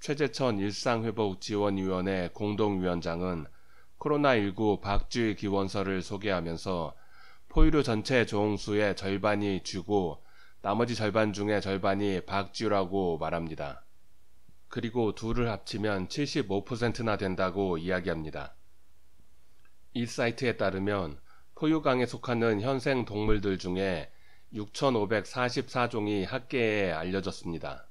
최재천 일상회복지원위원회 공동위원장은 코로나19 박쥐 기원서를 소개하면서 포유류 전체 종수의 절반이 쥐고 나머지 절반 중에 절반이 박쥐라고 말합니다. 그리고 둘을 합치면 75%나 된다고 이야기합니다. 이 사이트에 따르면 포유강에 속하는 현생 동물들 중에 6,544종이 학계에 알려졌습니다.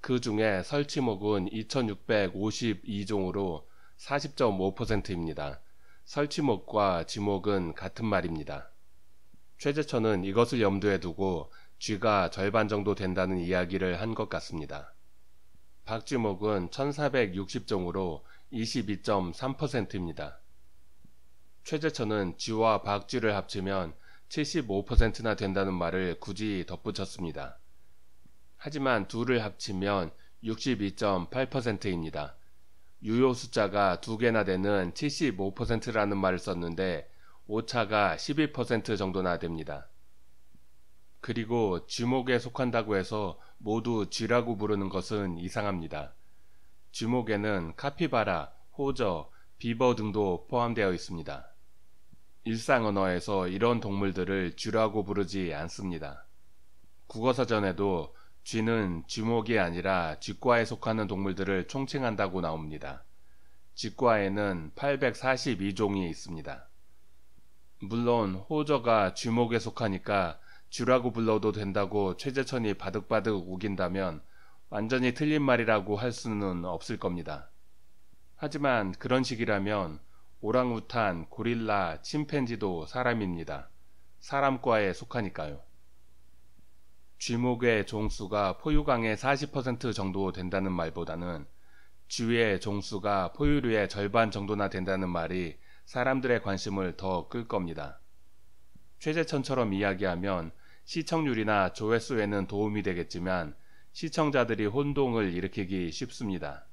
그 중에 설치목은 2652종으로 40.5%입니다. 설치목과 지목은 같은 말입니다. 최재천은 이것을 염두에 두고 쥐가 절반 정도 된다는 이야기를 한 것 같습니다. 박쥐목은 1460종으로 22.3%입니다. 최재천은 쥐와 박쥐를 합치면 75%나 된다는 말을 굳이 덧붙였습니다. 하지만 둘을 합치면 62.8%입니다. 유효 숫자가 두 개나 되는 75%라는 말을 썼는데 오차가 12% 정도나 됩니다. 그리고 주목에 속한다고 해서 모두 쥐라고 부르는 것은 이상합니다. 주목에는 카피바라, 호저, 비버 등도 포함되어 있습니다. 일상 언어에서 이런 동물들을 쥐라고 부르지 않습니다. 국어사전에도 쥐는 쥐목이 아니라 쥐과에 속하는 동물들을 총칭한다고 나옵니다. 쥐과에는 842종이 있습니다. 물론 호저가 쥐목에 속하니까 쥐라고 불러도 된다고 최재천이 바득바득 우긴다면 완전히 틀린 말이라고 할 수는 없을 겁니다. 하지만 그런 식이라면 오랑우탄, 고릴라, 침팬지도 사람입니다. 사람과에 속하니까요. 쥐목의 종수가 포유강의 40% 정도 된다는 말보다는 쥐의 종수가 포유류의 절반 정도나 된다는 말이 사람들의 관심을 더 끌 겁니다. 최재천처럼 이야기하면 시청률이나 조회수에는 도움이 되겠지만 시청자들이 혼동을 일으키기 쉽습니다.